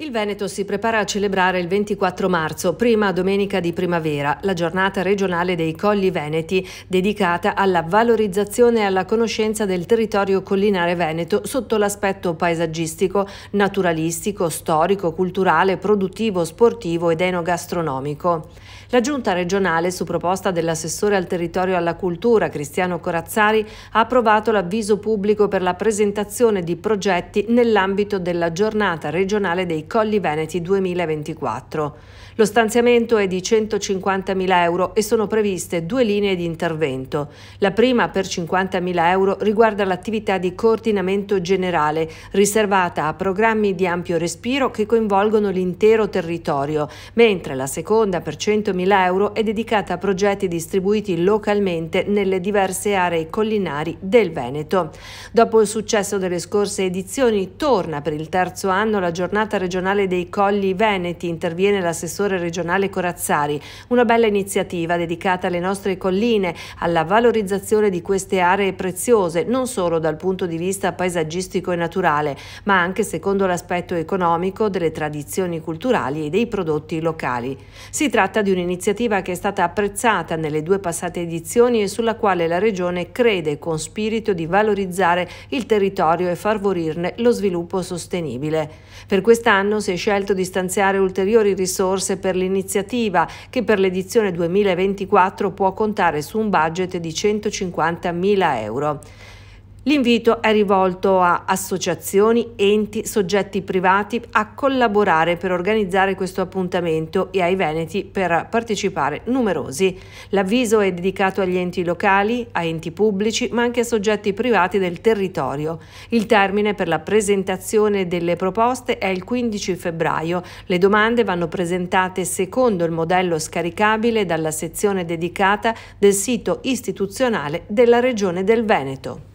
Il Veneto si prepara a celebrare il 24 marzo, prima domenica di primavera, la giornata regionale dei Colli Veneti, dedicata alla valorizzazione e alla conoscenza del territorio collinare veneto sotto l'aspetto paesaggistico, naturalistico, storico, culturale, produttivo, sportivo ed enogastronomico. La Giunta regionale, su proposta dell'assessore al territorio e alla cultura Cristiano Corazzari, ha approvato l'avviso pubblico per la presentazione di progetti nell'ambito della giornata regionale dei Colli Veneti 2024. Lo stanziamento è di 150.000 euro e sono previste due linee di intervento. La prima per 50.000 euro riguarda l'attività di coordinamento generale riservata a programmi di ampio respiro che coinvolgono l'intero territorio, mentre la seconda per 100.000 euro è dedicata a progetti distribuiti localmente nelle diverse aree collinari del Veneto. Dopo il successo delle scorse edizioni torna per il terzo anno la giornata regionale regionale dei Colli Veneti, interviene l'assessore regionale Corazzari. Una bella iniziativa dedicata alle nostre colline, alla valorizzazione di queste aree preziose, non solo dal punto di vista paesaggistico e naturale, ma anche secondo l'aspetto economico delle tradizioni culturali e dei prodotti locali. Si tratta di un'iniziativa che è stata apprezzata nelle due passate edizioni e sulla quale la Regione crede con spirito di valorizzare il territorio e favorirne lo sviluppo sostenibile. Per quest'anno anno si è scelto di stanziare ulteriori risorse per l'iniziativa che per l'edizione 2024 può contare su un budget di 150.000 euro. L'invito è rivolto a associazioni, enti, soggetti privati a collaborare per organizzare questo appuntamento e ai veneti per partecipare numerosi. L'avviso è dedicato agli enti locali, a enti pubblici, ma anche a soggetti privati del territorio. Il termine per la presentazione delle proposte è il 15 febbraio. Le domande vanno presentate secondo il modello scaricabile dalla sezione dedicata del sito istituzionale della Regione del Veneto.